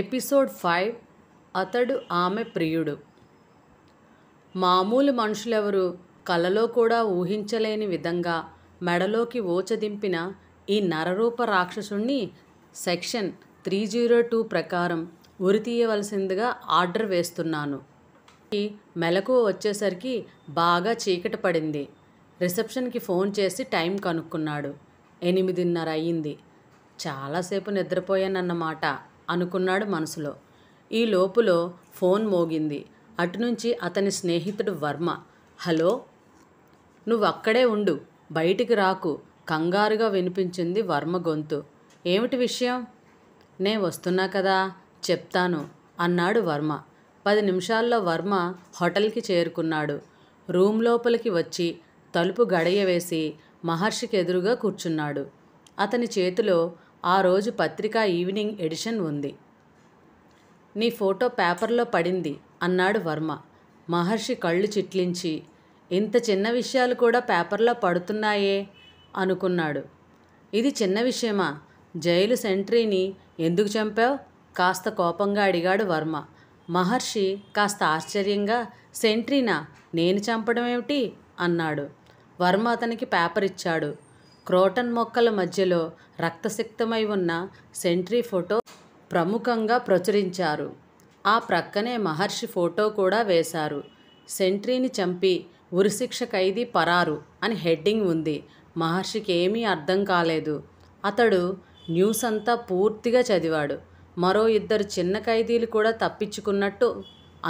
episode five అతడు ఆమె ప్రియుడు మామూలు మనుషులెవరు కలలో కూడా ఊహించలేని విధంగా మెడలోకి ఓచదింపిన ఈ నరరూప రాక్షసుణ్ణి సెక్షన్ త్రీ జీరో టూ ప్రకారం ఉరితీయవలసిందిగా ఆర్డర్ వేస్తున్నాను మెలకు వచ్చేసరికి బాగా చీకటి పడింది రిసెప్షన్కి ఫోన్ చేసి టైం కనుక్కున్నాడు ఎనిమిదిన్నర అయ్యింది చాలాసేపు నిద్రపోయానన్నమాట అనుకున్నాడు మనసులో ఈ లోపులో ఫోన్ మోగింది అటునుంచి అతని స్నేహితుడు వర్మ హలో నువ్వు అక్కడే ఉండు బయటికి రాకు కంగారుగా వినిపించింది వర్మ గొంతు ఏమిటి విషయం నే వస్తున్నా కదా చెప్తాను అన్నాడు వర్మ పది నిమిషాల్లో వర్మ హోటల్కి చేరుకున్నాడు రూమ్ లోపలికి వచ్చి తలుపు గడయవేసి మహర్షికి ఎదురుగా కూర్చున్నాడు అతని చేతిలో ఆ రోజు పత్రిక ఈవినింగ్ ఎడిషన్ ఉంది నీ ఫోటో పేపర్లో పడింది అన్నాడు వర్మ మహర్షి కళ్ళు చిట్లించి ఇంత చిన్న విషయాలు కూడా పేపర్లో పడుతున్నాయే అనుకున్నాడు ఇది చిన్న విషయమా జైలు సెంట్రీని ఎందుకు చంపావు కాస్త కోపంగా అడిగాడు వర్మ మహర్షి కాస్త ఆశ్చర్యంగా సెంట్రీనా నేను చంపడం ఏమిటి అన్నాడు వర్మ అతనికి పేపర్ ఇచ్చాడు క్రోటన్ మొక్కల మధ్యలో రక్తసిక్తమై ఉన్న సెంట్రీ ఫోటో ప్రముఖంగా ప్రచురించారు ఆ ప్రక్కనే మహర్షి ఫోటో కూడా వేశారు సెంట్రీని చంపి ఉరిశిక్ష ఖైదీ పరారు అని హెడ్డింగ్ ఉంది మహర్షికి ఏమీ అర్థం కాలేదు అతడు న్యూస్ అంతా పూర్తిగా చదివాడు మరో ఇద్దరు చిన్న ఖైదీలు కూడా తప్పించుకున్నట్టు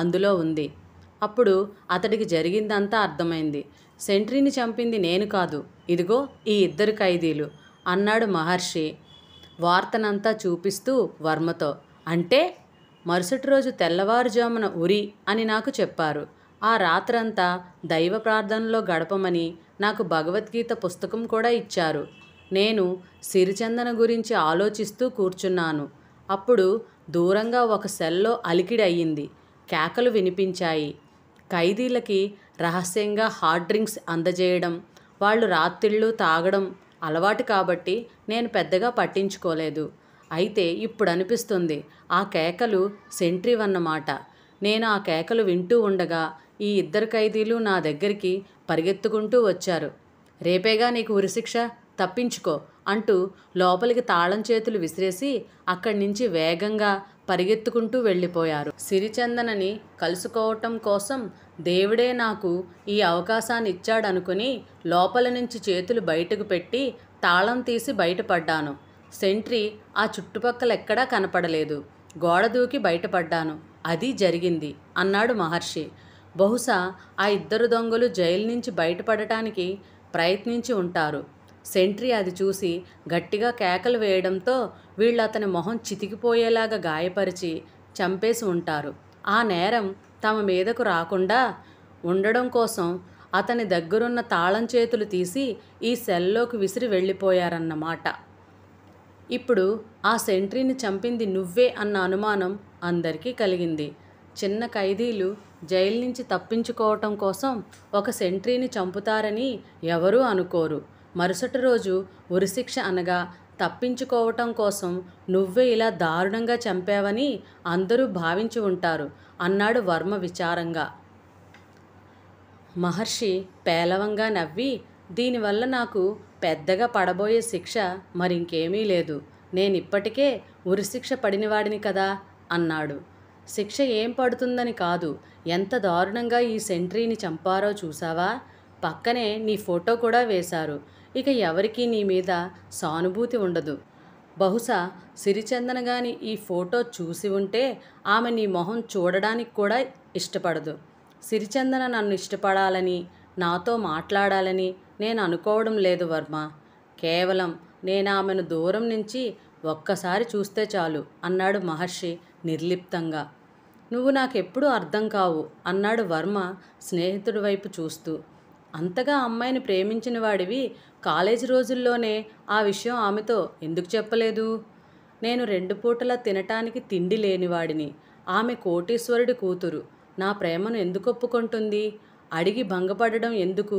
అందులో ఉంది అప్పుడు అతడికి జరిగిందంతా అర్థమైంది సెంట్రీని చంపింది నేను కాదు ఇదిగో ఈ ఇద్దరు ఖైదీలు అన్నాడు మహర్షి వార్తనంతా చూపిస్తూ వర్మతో అంటే మరుసటి రోజు తెల్లవారుజామున ఉరి అని నాకు చెప్పారు ఆ రాత్రంతా దైవ ప్రార్థనలో గడపమని నాకు భగవద్గీత పుస్తకం కూడా ఇచ్చారు నేను సిరిచందన గురించి ఆలోచిస్తూ కూర్చున్నాను అప్పుడు దూరంగా ఒక సెల్లో అలికిడి కేకలు వినిపించాయి ఖైదీలకి రహస్యంగా హార్డ్ డ్రింక్స్ అందజేయడం వాళ్ళు రాత్రిళ్ళు తాగడం అలవాటు కాబట్టి నేను పెద్దగా పట్టించుకోలేదు అయితే ఇప్పుడు అనిపిస్తుంది ఆ కేకలు సెంట్రీ అన్నమాట నేను ఆ కేకలు వింటూ ఉండగా ఈ ఇద్దరు ఖైదీలు నా దగ్గరికి పరిగెత్తుకుంటూ వచ్చారు రేపేగా నీకు ఉరిశిక్ష తప్పించుకో అంటూ లోపలికి తాళం చేతులు విసిరేసి అక్కడి నుంచి వేగంగా పరిగెత్తుకుంటూ వెళ్ళిపోయారు సిరిచందనని కలుసుకోవటం కోసం దేవుడే నాకు ఈ అవకాశాన్ని ఇచ్చాడనుకుని లోపల నుంచి చేతులు బయటకు పెట్టి తాళం తీసి బయటపడ్డాను సెంట్రీ ఆ చుట్టుపక్కల ఎక్కడా కనపడలేదు గోడ దూకి బయటపడ్డాను అది జరిగింది అన్నాడు మహర్షి బహుశా ఆ ఇద్దరు దొంగలు జైలు నుంచి బయటపడటానికి ప్రయత్నించి ఉంటారు సెంట్రీ అది చూసి గట్టిగా కేకలు వేయడంతో వీళ్ళు అతని మొహం చితికిపోయేలాగా గాయపరిచి చంపేసి ఉంటారు ఆ నేరం తమ మీదకు రాకుండా ఉండడం కోసం అతని దగ్గరున్న తాళం చేతులు తీసి ఈ సెల్లోకి విసిరి వెళ్ళిపోయారన్నమాట ఇప్పుడు ఆ సెంట్రీని చంపింది నువ్వే అన్న అనుమానం అందరికీ కలిగింది చిన్న ఖైదీలు జైలు నుంచి తప్పించుకోవటం కోసం ఒక సెంట్రీని చంపుతారని ఎవరూ అనుకోరు మరుసటి రోజు ఉరిశిక్ష అనగా తప్పించుకోవటం కోసం నువ్వే ఇలా దారుణంగా చంపావని అందరూ భావించి ఉంటారు అన్నాడు వర్మ విచారంగా మహర్షి పేలవంగా నవ్వి దీనివల్ల నాకు పెద్దగా పడబోయే శిక్ష మరింకేమీ లేదు నేనిప్పటికే ఉరిశిక్ష పడినవాడిని కదా అన్నాడు శిక్ష ఏం పడుతుందని కాదు ఎంత దారుణంగా ఈ సెంట్రీని చంపారో చూసావా పక్కనే నీ ఫోటో కూడా వేశారు ఇక ఎవరికీ నీ మీద సానుభూతి ఉండదు బహుశా సిరిచందన గాని ఈ ఫోటో చూసి ఉంటే ఆమె నీ మొహం చూడడానికి కూడా ఇష్టపడదు సిరిచందన నన్ను ఇష్టపడాలని నాతో మాట్లాడాలని నేను అనుకోవడం లేదు వర్మ కేవలం నేను ఆమెను దూరం నుంచి ఒక్కసారి చూస్తే చాలు అన్నాడు మహర్షి నిర్లిప్తంగా నువ్వు నాకెప్పుడు అర్థం కావు అన్నాడు వర్మ స్నేహితుడి వైపు చూస్తూ అంతగా అమ్మాయిని ప్రేమించిన వాడివి కాలేజీ రోజుల్లోనే ఆ విషయం ఆమెతో ఎందుకు చెప్పలేదు నేను రెండు పూటలా తినటానికి తిండి లేనివాడిని ఆమె కోటీశ్వరుడి కూతురు నా ప్రేమను ఎందుకు ఒప్పుకుంటుంది అడిగి భంగపడడం ఎందుకు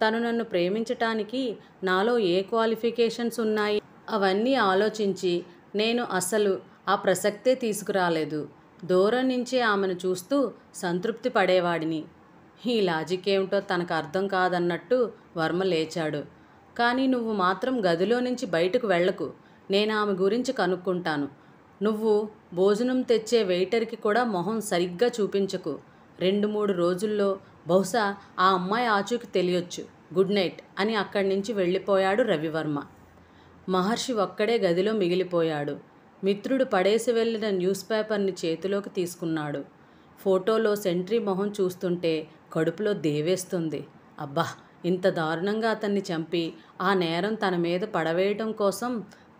తను నన్ను ప్రేమించటానికి నాలో ఏ క్వాలిఫికేషన్స్ ఉన్నాయి అవన్నీ ఆలోచించి నేను అసలు ఆ ప్రసక్తే తీసుకురాలేదు దూరం నుంచే ఆమెను చూస్తూ సంతృప్తి పడేవాడిని ఈ లాజిక్ ఏమిటో తనకు అర్థం కాదన్నట్టు వర్మ లేచాడు కానీ నువ్వు మాత్రం గదిలో నుంచి బయటకు వెళ్లకు నేను ఆమె గురించి కనుక్కుంటాను నువ్వు భోజనం తెచ్చే వెయిటర్కి కూడా మొహం సరిగ్గా చూపించకు రెండు మూడు రోజుల్లో బహుశా ఆ అమ్మాయి ఆచూకి తెలియొచ్చు గుడ్ నైట్ అని అక్కడి నుంచి వెళ్ళిపోయాడు రవివర్మ మహర్షి ఒక్కడే గదిలో మిగిలిపోయాడు మిత్రుడు పడేసి వెళ్ళిన న్యూస్ పేపర్ని చేతిలోకి తీసుకున్నాడు ఫోటోలో సెంట్రీ మొహం చూస్తుంటే కడుపులో దేవేస్తుంది అబ్బా ఇంత దారుణంగా అతన్ని చంపి ఆ నేరం తన మీద పడవేయటం కోసం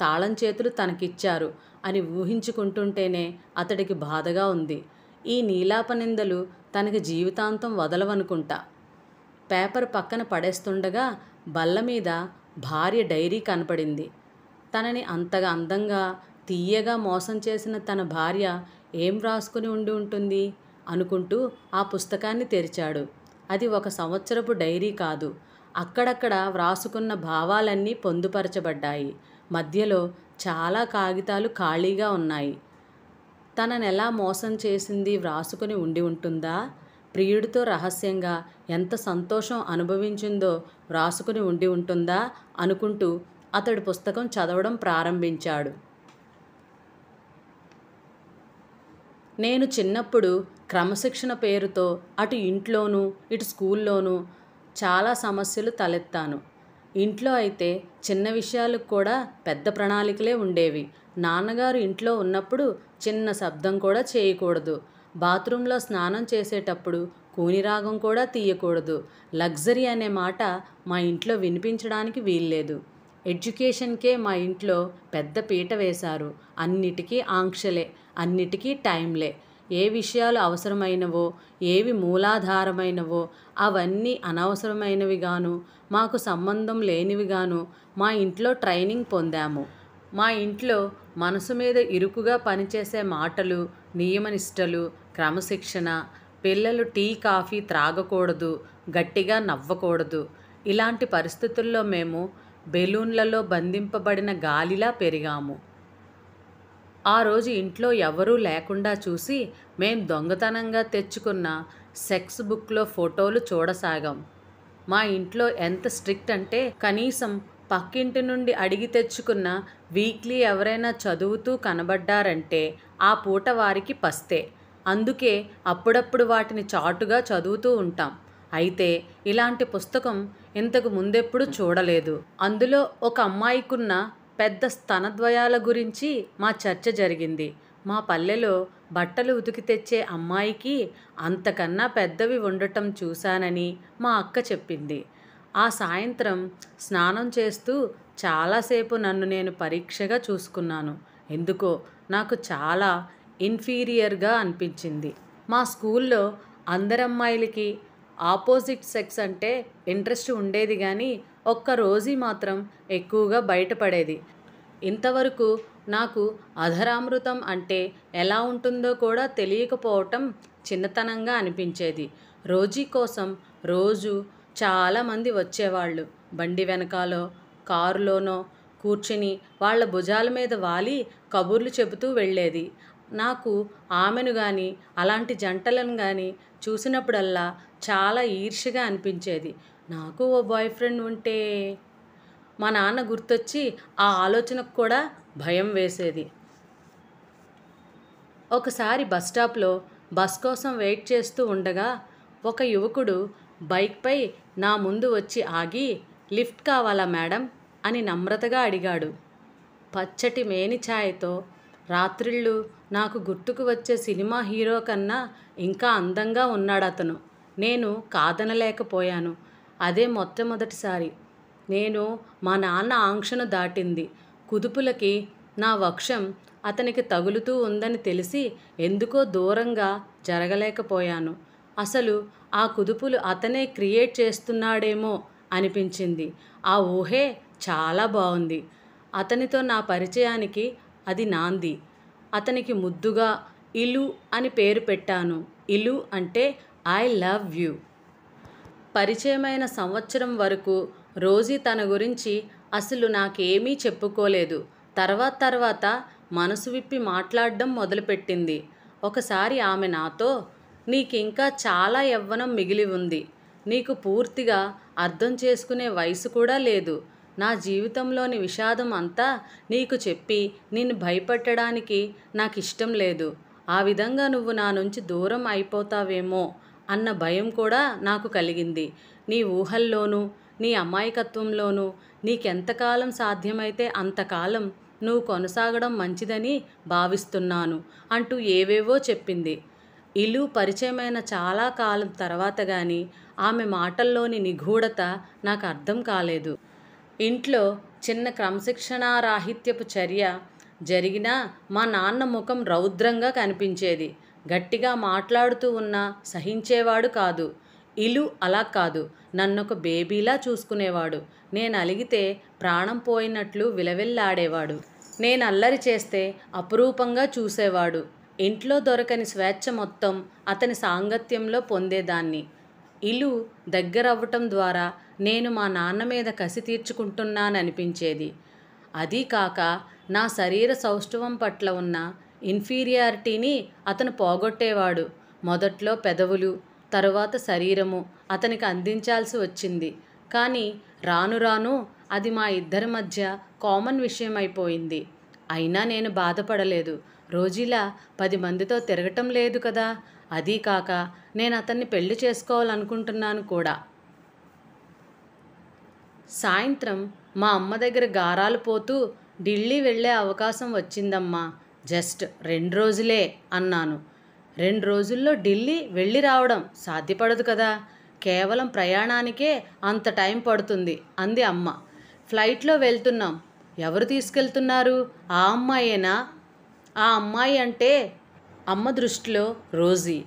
తాళం చేతులు తనకిచ్చారు అని ఊహించుకుంటుంటేనే అతడికి బాధగా ఉంది ఈ నీలాపనిందలు తనకి జీవితాంతం వదలవనుకుంటా పేపర్ పక్కన పడేస్తుండగా బల్ల మీద భార్య డైరీ కనపడింది తనని అంతగా అందంగా తీయగా మోసం చేసిన తన భార్య ఏం రాసుకుని ఉండి ఉంటుంది అనుకుంటూ ఆ పుస్తకాన్ని తెరిచాడు అది ఒక సంవత్సరపు డైరీ కాదు అక్కడక్కడ వ్రాసుకున్న భావాలన్నీ పొందుపరచబడ్డాయి మధ్యలో చాలా కాగితాలు ఖాళీగా ఉన్నాయి తననెలా మోసం చేసింది వ్రాసుకుని ఉండి ఉంటుందా ప్రియుడితో రహస్యంగా ఎంత సంతోషం అనుభవించిందో వ్రాసుకుని ఉండి ఉంటుందా అనుకుంటూ అతడు పుస్తకం చదవడం ప్రారంభించాడు నేను చిన్నప్పుడు క్రమశిక్షణ పేరుతో అటు ఇంట్లోనూ ఇటు స్కూల్లోనూ చాలా సమస్యలు తలెత్తాను ఇంట్లో అయితే చిన్న విషయాలకు కూడా పెద్ద ప్రణాళికలే ఉండేవి నాన్నగారు ఇంట్లో ఉన్నప్పుడు చిన్న శబ్దం కూడా చేయకూడదు బాత్రూంలో స్నానం చేసేటప్పుడు కూనిరాగం కూడా తీయకూడదు లగ్జరీ అనే మాట మా ఇంట్లో వినిపించడానికి వీల్లేదు ఎడ్యుకేషన్కే మా ఇంట్లో పెద్ద పీట వేశారు అన్నిటికీ ఆంక్షలే అన్నిటికీ టైంలే ఏ విషయాలు అవసరమైనవో ఏవి మూలాధారమైనవో అవన్నీ అనవసరమైనవిగాను మాకు సంబంధం లేనివిగాను మా ఇంట్లో ట్రైనింగ్ పొందాము మా ఇంట్లో మనసు మీద ఇరుకుగా పనిచేసే మాటలు నియమనిష్టలు క్రమశిక్షణ పిల్లలు టీ కాఫీ త్రాగకూడదు గట్టిగా నవ్వకూడదు ఇలాంటి పరిస్థితుల్లో మేము బెలూన్లలో బంధింపబడిన గాలిలా పెరిగాము ఆ రోజు ఇంట్లో ఎవరూ లేకుండా చూసి మేం దొంగతనంగా తెచ్చుకున్న సెక్స్ బుక్లో ఫోటోలు చూడసాగాం మా ఇంట్లో ఎంత స్ట్రిక్ట్ అంటే కనీసం పక్కింటి నుండి అడిగి తెచ్చుకున్న వీక్లీ ఎవరైనా చదువుతూ కనబడ్డారంటే ఆ పూట వారికి పస్తే అందుకే అప్పుడప్పుడు వాటిని చాటుగా చదువుతూ ఉంటాం అయితే ఇలాంటి పుస్తకం ఇంతకు ముందెప్పుడు చూడలేదు అందులో ఒక అమ్మాయికున్న పెద్ద స్తనద్వయాల గురించి మా చర్చ జరిగింది మా పల్లెలో బట్టలు ఉతికి తెచ్చే అమ్మాయికి అంతకన్నా పెద్దవి ఉండటం చూశానని మా అక్క చెప్పింది ఆ సాయంత్రం స్నానం చేస్తూ చాలాసేపు నన్ను నేను పరీక్షగా చూసుకున్నాను ఎందుకో నాకు చాలా ఇన్ఫీరియర్గా అనిపించింది మా స్కూల్లో అందరమ్మాయిలకి ఆపోజిట్ సెక్స్ అంటే ఇంట్రెస్ట్ ఉండేది కానీ ఒక్క రోజీ మాత్రం ఎక్కువగా బయటపడేది ఇంతవరకు నాకు అధరామృతం అంటే ఎలా ఉంటుందో కూడా తెలియకపోవటం చిన్నతనంగా అనిపించేది రోజీ కోసం రోజు చాలామంది వచ్చేవాళ్ళు బండి వెనకాలో కారులోనో కూర్చుని వాళ్ళ భుజాల మీద వాలి కబుర్లు చెబుతూ వెళ్ళేది నాకు ఆమెను కానీ అలాంటి జంటలను కానీ చూసినప్పుడల్లా చాలా ఈర్ష్యగా అనిపించేది నాకు ఓ బాయ్ ఫ్రెండ్ ఉంటే మా నాన్న గుర్తొచ్చి ఆ ఆలోచనకు కూడా భయం వేసేది ఒకసారి బస్టాప్లో బస్ కోసం వెయిట్ చేస్తూ ఉండగా ఒక యువకుడు బైక్పై నా ముందు వచ్చి ఆగి లిఫ్ట్ కావాలా మేడం అని నమ్రతగా అడిగాడు పచ్చటి మేని ఛాయతో రాత్రిళ్ళు నాకు గుర్తుకు వచ్చే సినిమా హీరో కన్నా ఇంకా అందంగా ఉన్నాడు అతను నేను కాదనలేకపోయాను అదే మొట్టమొదటిసారి నేను మా నాన్న ఆంక్షను దాటింది కుదుపులకి నా వక్షం అతనికి తగులుతూ ఉందని తెలిసి ఎందుకో దూరంగా జరగలేకపోయాను అసలు ఆ కుదుపులు అతనే క్రియేట్ చేస్తున్నాడేమో అనిపించింది ఆ ఊహే చాలా బాగుంది అతనితో నా పరిచయానికి అది నాంది అతనికి ముద్దుగా ఇలు అని పేరు పెట్టాను ఇలు అంటే ఐ లవ్ యూ పరిచయమైన సంవత్సరం వరకు రోజీ తన గురించి అసలు నాకేమీ చెప్పుకోలేదు తర్వాత తర్వాత మనసు విప్పి మాట్లాడడం మొదలుపెట్టింది ఒకసారి ఆమె నాతో నీకింకా చాలా యవ్వనం మిగిలి ఉంది నీకు పూర్తిగా అర్థం చేసుకునే వయసు కూడా లేదు నా జీవితంలోని విషాదం అంతా నీకు చెప్పి నిన్ను భయపెట్టడానికి నాకు ఇష్టం లేదు ఆ విధంగా నువ్వు నా నుంచి దూరం అయిపోతావేమో అన్న భయం కూడా నాకు కలిగింది నీ ఊహల్లోనూ నీ అమాయకత్వంలోనూ నీకెంతకాలం సాధ్యమైతే అంతకాలం నువ్వు కొనసాగడం మంచిదని భావిస్తున్నాను అంటూ ఏవేవో చెప్పింది ఇల్లు పరిచయమైన చాలా కాలం తర్వాత కానీ ఆమె మాటల్లోని నిగూఢత నాకు అర్థం కాలేదు ఇంట్లో చిన్న క్రమశిక్షణారాహిత్యపు చర్య జరిగినా మా నాన్న ముఖం రౌద్రంగా కనిపించేది గట్టిగా మాట్లాడుతూ ఉన్నా సహించేవాడు కాదు ఇలు అలా కాదు నన్నొక బేబీలా చూసుకునేవాడు నేను అలిగితే ప్రాణం పోయినట్లు విలవిల్లాడేవాడు నేను అల్లరి చేస్తే అపురూపంగా చూసేవాడు ఇంట్లో దొరకని స్వేచ్ఛ మొత్తం అతని సాంగత్యంలో పొందేదాన్ని ఇలు దగ్గరవ్వటం ద్వారా నేను మా నాన్న మీద కసి తీర్చుకుంటున్నాననిపించేది అదీ కాక నా శరీర సౌష్ఠవం పట్ల ఉన్న ఇన్ఫీరియారిటీని అతను పోగొట్టేవాడు మొదట్లో పెదవులు తరువాత శరీరము అతనికి అందించాల్సి వచ్చింది కానీ రాను రాను అది మా ఇద్దరి మధ్య కామన్ విషయం అయిపోయింది అయినా నేను బాధపడలేదు రోజీలా పది మందితో తిరగటం లేదు కదా అదీ కాక నేను అతన్ని పెళ్లి చేసుకోవాలనుకుంటున్నాను కూడా సాయంత్రం మా అమ్మ దగ్గర గారాలు పోతూ ఢిల్లీ వెళ్ళే అవకాశం వచ్చిందమ్మా జస్ట్ రెండు రోజులే అన్నాను రెండు రోజుల్లో ఢిల్లీ వెళ్ళి రావడం సాధ్యపడదు కదా కేవలం ప్రయాణానికే అంత టైం పడుతుంది అంది అమ్మ ఫ్లైట్లో వెళ్తున్నాం ఎవరు తీసుకెళ్తున్నారు ఆ అమ్మాయేనా ఆ అమ్మాయి అంటే అమ్మ దృష్టిలో రోజీ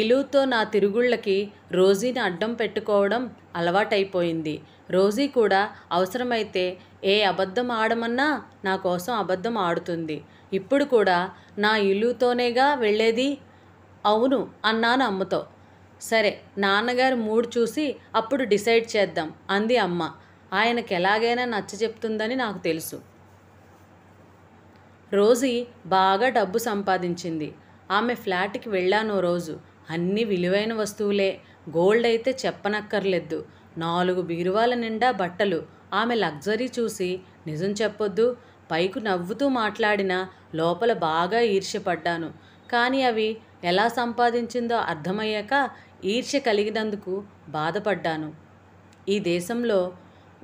ఇలుతో నా తిరుగుళ్ళకి రోజీని అడ్డం పెట్టుకోవడం అలవాటైపోయింది రోజీ కూడా అవసరమైతే ఏ అబద్ధం ఆడమన్నా నా కోసం అబద్ధం ఆడుతుంది ఇప్పుడు కూడా నా ఇలుతోనేగా వెళ్ళేది అవును అన్నాను అమ్మతో సరే నాన్నగారు మూడు చూసి అప్పుడు డిసైడ్ చేద్దాం అంది అమ్మ ఆయనకి ఎలాగైనా నచ్చ చెప్తుందని నాకు తెలుసు రోజీ బాగా డబ్బు సంపాదించింది ఆమె ఫ్లాట్కి వెళ్ళాను రోజు అన్ని విలువైన వస్తువులే గోల్డ్ అయితే చెప్పనక్కర్లేదు నాలుగు బీరువాల నిండా బట్టలు ఆమె లగ్జరీ చూసి నిజం చెప్పొద్దు పైకు నవ్వుతూ మాట్లాడిన లోపల బాగా ఈర్ష్యపడ్డాను కానీ అవి ఎలా సంపాదించిందో అర్థమయ్యాక ఈర్ష్య కలిగినందుకు బాధపడ్డాను ఈ దేశంలో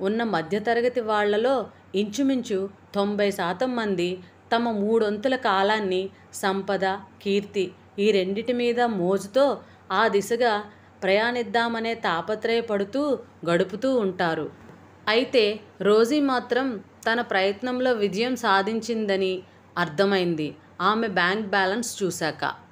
ఉన్న మధ్యతరగతి వాళ్లలో ఇంచుమించు తొంభై శాతం మంది తమ మూడొంతుల కాలాన్ని సంపద కీర్తి ఈ రెండిటి మీద మోజుతో ఆ దిశగా ప్రయాణిద్దామనే తాపత్రయపడుతూ గడుపుతూ ఉంటారు అయితే రోజీ మాత్రం తన ప్రయత్నంలో విజయం సాధించిందని అర్థమైంది ఆమె బ్యాంక్ బ్యాలెన్స్ చూశాక